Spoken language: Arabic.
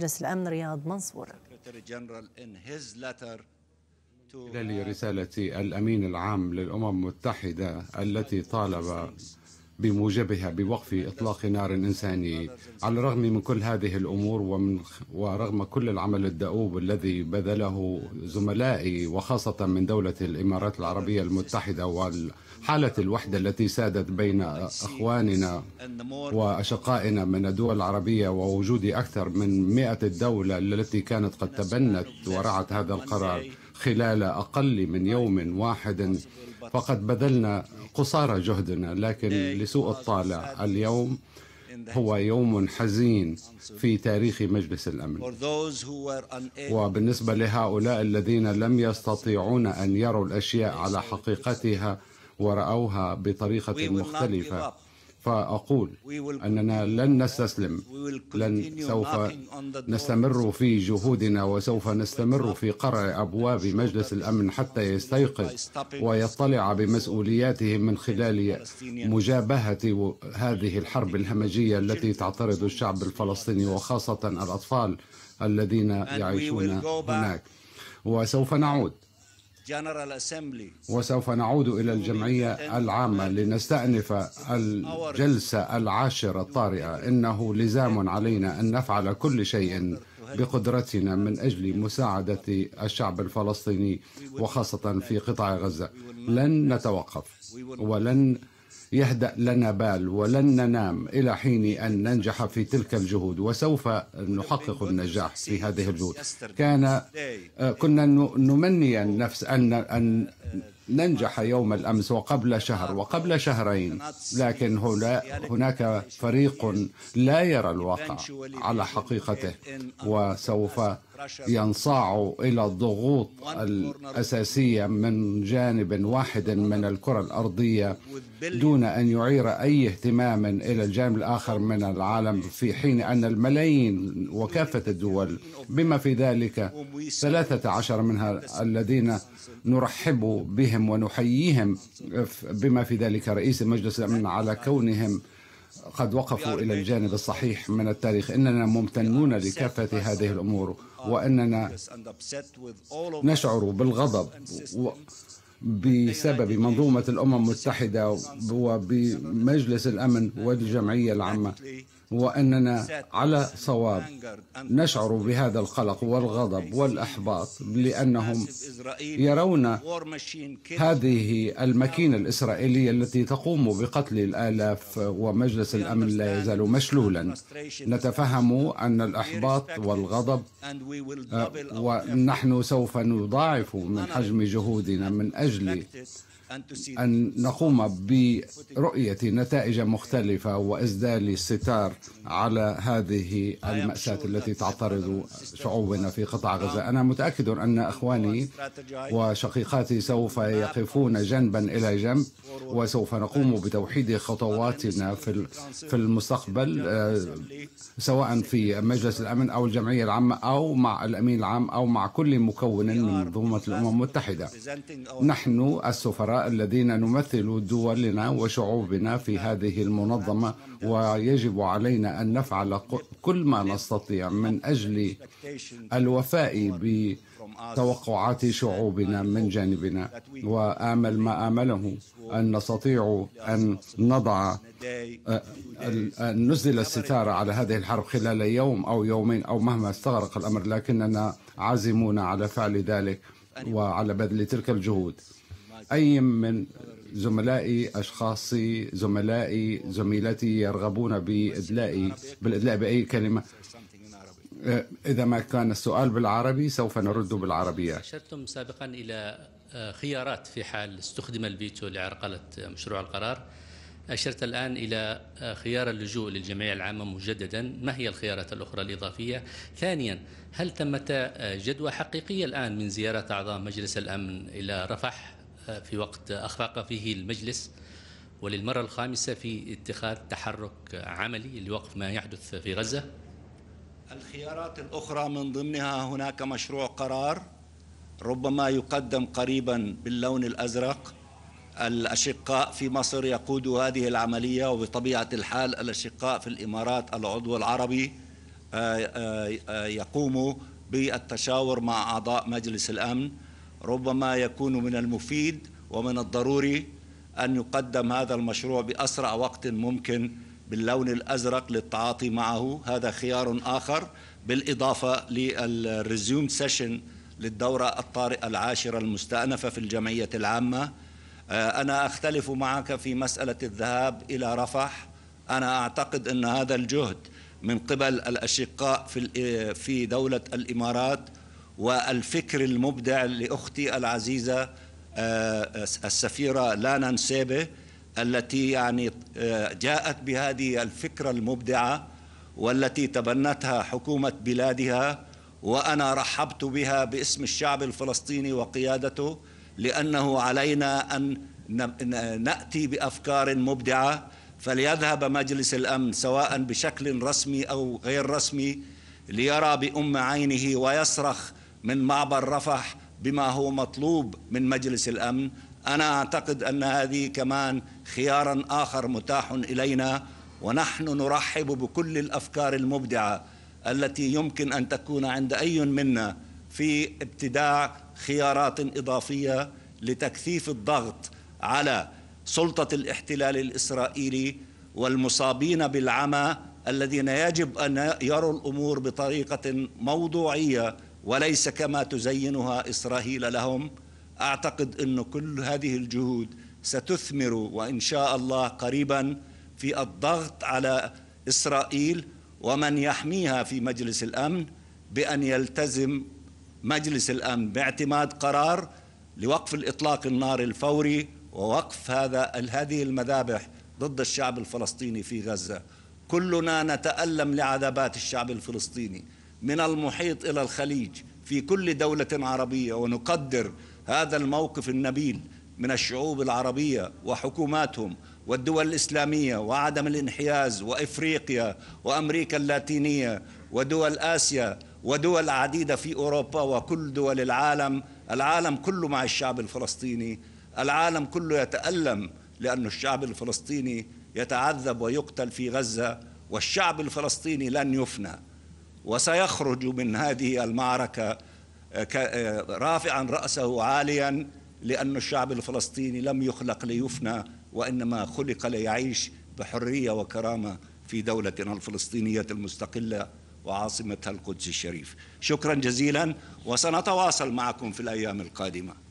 مجلس الأمن رياض منصور خلال رسالة الأمين العام للأمم المتحدة التي طالب بموجبها بوقف إطلاق نار إنساني على الرغم من كل هذه الأمور ومن ورغم كل العمل الدؤوب الذي بذله زملائي وخاصة من دولة الإمارات العربية المتحدة وحالة الوحدة التي سادت بين أخواننا وأشقائنا من الدول العربية ووجود أكثر من مئة الدولة التي كانت قد تبنت ورعت هذا القرار خلال أقل من يوم واحد فقد بذلنا قصارى جهدنا لكن لسوء الطالع اليوم هو يوم حزين في تاريخ مجلس الامن وبالنسبه لهؤلاء الذين لم يستطيعون ان يروا الاشياء على حقيقتها وراوها بطريقه مختلفه فأقول أننا لن نستسلم لن سوف نستمر في جهودنا وسوف نستمر في قرع أبواب مجلس الأمن حتى يستيقظ ويطلع بمسؤولياته من خلال مجابهة هذه الحرب الهمجية التي تعترض الشعب الفلسطيني وخاصة الأطفال الذين يعيشون هناك وسوف نعود وسوف نعود إلى الجمعية العامة لنستأنف الجلسة العاشرة الطارئة إنه لزام علينا أن نفعل كل شيء بقدرتنا من أجل مساعدة الشعب الفلسطيني وخاصة في قطاع غزة لن نتوقف ولن يهدأ لنا بال ولن ننام إلى حين أن ننجح في تلك الجهود وسوف نحقق النجاح في هذه الجهود كان آه، كنا نمني النفس أن أن ننجح يوم الأمس وقبل شهر وقبل شهرين لكن هنا هناك فريق لا يرى الواقع على حقيقته وسوف ينصاع إلى الضغوط الأساسية من جانب واحد من الكرة الأرضية دون أن يعير أي اهتمام إلى الجانب الآخر من العالم في حين أن الملايين وكافة الدول بما في ذلك 13 منها الذين نرحب بهم ونحييهم بما في ذلك رئيس مجلس الأمن على كونهم قد وقفوا إلى الجانب الصحيح من التاريخ إننا ممتنون لكافة هذه الأمور وأننا نشعر بالغضب و... بسبب منظومة الأمم المتحدة وبمجلس الأمن والجمعية العامة واننا على صواب نشعر بهذا القلق والغضب والاحباط لانهم يرون هذه الماكينه الاسرائيليه التي تقوم بقتل الالاف ومجلس الامن لا يزال مشلولا نتفهم ان الاحباط والغضب آه، ونحن سوف نضاعف من حجم جهودنا من اجل أن نقوم برؤية نتائج مختلفة وإسدال الستار على هذه المأساة التي تعترض شعوبنا في قطاع غزة أنا متأكد أن أخواني وشقيقاتي سوف يقفون جنبا إلى جنب وسوف نقوم بتوحيد خطواتنا في المستقبل آه، سواء في مجلس الأمن أو الجمعية العامة أو مع الأمين العام أو مع كل مكون من منظومة الأمم المتحدة نحن السفراء الذين نمثل دولنا وشعوبنا في هذه المنظمة ويجب علينا علينا أن نفعل كل ما نستطيع من أجل الوفاء بتوقعات شعوبنا من جانبنا وآمل ما آمله أن نستطيع أن نضع آه، أن نزل الستارة على هذه الحرب خلال يوم أو يومين أو مهما استغرق الأمر لكننا عازمون على فعل ذلك وعلى بذل تلك الجهود أي من زملائي أشخاصي زملائي زميلتي يرغبون بإدلائي بالإدلاء بأي كلمة آه، إذا ما كان السؤال بالعربي سوف نرد بالعربية أشرتم سابقا إلى آه، خيارات في حال استخدم الفيتو لعرقلة مشروع القرار أشرت الآن إلى آه، خيار اللجوء للجمعية العامة مجددا ما هي الخيارات الأخرى الإضافية ثانيا هل تمت جدوى حقيقية الآن من زيارة أعضاء مجلس الأمن إلى رفح في وقت أخرق فيه المجلس وللمرة الخامسة في اتخاذ تحرك عملي لوقف ما يحدث في غزة الخيارات الأخرى من ضمنها هناك مشروع قرار ربما يقدم قريبا باللون الأزرق الأشقاء في مصر يقودوا هذه العملية وبطبيعة الحال الأشقاء في الإمارات العضو العربي آه، آه، يقوموا بالتشاور مع أعضاء مجلس الأمن ربما يكون من المفيد ومن الضروري أن يقدم هذا المشروع بأسرع وقت ممكن باللون الأزرق للتعاطي معه هذا خيار آخر بالإضافة للريزيوم سيشن للدورة الطارئة العاشرة المستأنفة في الجمعية العامة آه، أنا أختلف معك في مسألة الذهاب إلى رفح أنا أعتقد أن هذا الجهد من قبل الأشقاء في آه، دولة الإمارات والفكر المبدع لأختي العزيزة آه، آه، السفيرة لانا نسيبة التي يعني آه، جاءت بهذه الفكرة المبدعة والتي تبنتها حكومة بلادها وأنا رحبت بها باسم الشعب الفلسطيني وقيادته لأنه علينا أن نأتي بأفكار مبدعة فليذهب مجلس الأمن سواء بشكل رسمي أو غير رسمي ليرى بأم عينه ويصرخ من معبر رفح بما هو مطلوب من مجلس الامن انا اعتقد ان هذه كمان خيارا اخر متاح الينا ونحن نرحب بكل الافكار المبدعه التي يمكن ان تكون عند اي منا في ابتداع خيارات اضافيه لتكثيف الضغط على سلطه الاحتلال الاسرائيلي والمصابين بالعمى الذين يجب ان يروا الامور بطريقه موضوعيه وليس كما تزينها إسرائيل لهم أعتقد أن كل هذه الجهود ستثمر وإن شاء الله قريبا في الضغط على إسرائيل ومن يحميها في مجلس الأمن بأن يلتزم مجلس الأمن باعتماد قرار لوقف الإطلاق النار الفوري ووقف هذا هذه المذابح ضد الشعب الفلسطيني في غزة كلنا نتألم لعذابات الشعب الفلسطيني من المحيط إلى الخليج في كل دولة عربية ونقدر هذا الموقف النبيل من الشعوب العربية وحكوماتهم والدول الإسلامية وعدم الانحياز وإفريقيا وأمريكا اللاتينية ودول آسيا ودول عديدة في أوروبا وكل دول العالم العالم كله مع الشعب الفلسطيني العالم كله يتألم لأن الشعب الفلسطيني يتعذب ويقتل في غزة والشعب الفلسطيني لن يفنى وسيخرج من هذه المعركه آه، آه، رافعا راسه عاليا لان الشعب الفلسطيني لم يخلق ليفنى وانما خلق ليعيش بحريه وكرامه في دولتنا الفلسطينيه المستقله وعاصمتها القدس الشريف شكرا جزيلا وسنتواصل معكم في الايام القادمه